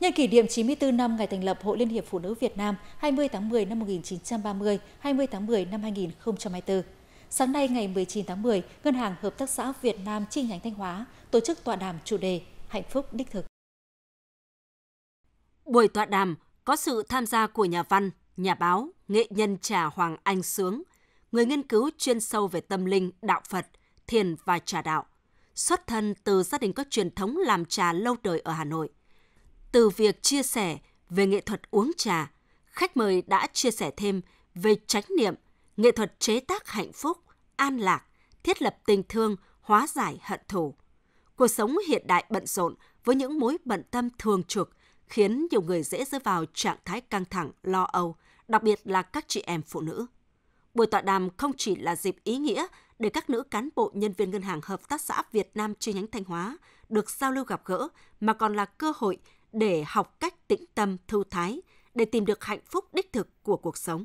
Nhân kỷ niệm 94 năm ngày thành lập Hội Liên hiệp Phụ nữ Việt Nam 20 tháng 10 năm 1930, 20 tháng 10 năm 2024. Sáng nay ngày 19 tháng 10, Ngân hàng Hợp tác xã Việt Nam chi nhánh Thanh Hóa tổ chức tọa đàm chủ đề Hạnh phúc đích thực. Buổi tọa đàm có sự tham gia của nhà văn, nhà báo, nghệ nhân trà Hoàng Anh Sướng, người nghiên cứu chuyên sâu về tâm linh, đạo Phật, thiền và trà đạo. Xuất thân từ gia đình có truyền thống làm trà lâu đời ở Hà Nội – từ việc chia sẻ về nghệ thuật uống trà, khách mời đã chia sẻ thêm về chánh niệm, nghệ thuật chế tác hạnh phúc, an lạc, thiết lập tình thương, hóa giải hận thù. Cuộc sống hiện đại bận rộn với những mối bận tâm thường trực khiến nhiều người dễ rơi vào trạng thái căng thẳng, lo âu, đặc biệt là các chị em phụ nữ. Buổi tọa đàm không chỉ là dịp ý nghĩa để các nữ cán bộ nhân viên Ngân hàng Hợp tác xã Việt Nam chi nhánh Thanh Hóa được giao lưu gặp gỡ mà còn là cơ hội để học cách tĩnh tâm thư thái, để tìm được hạnh phúc đích thực của cuộc sống.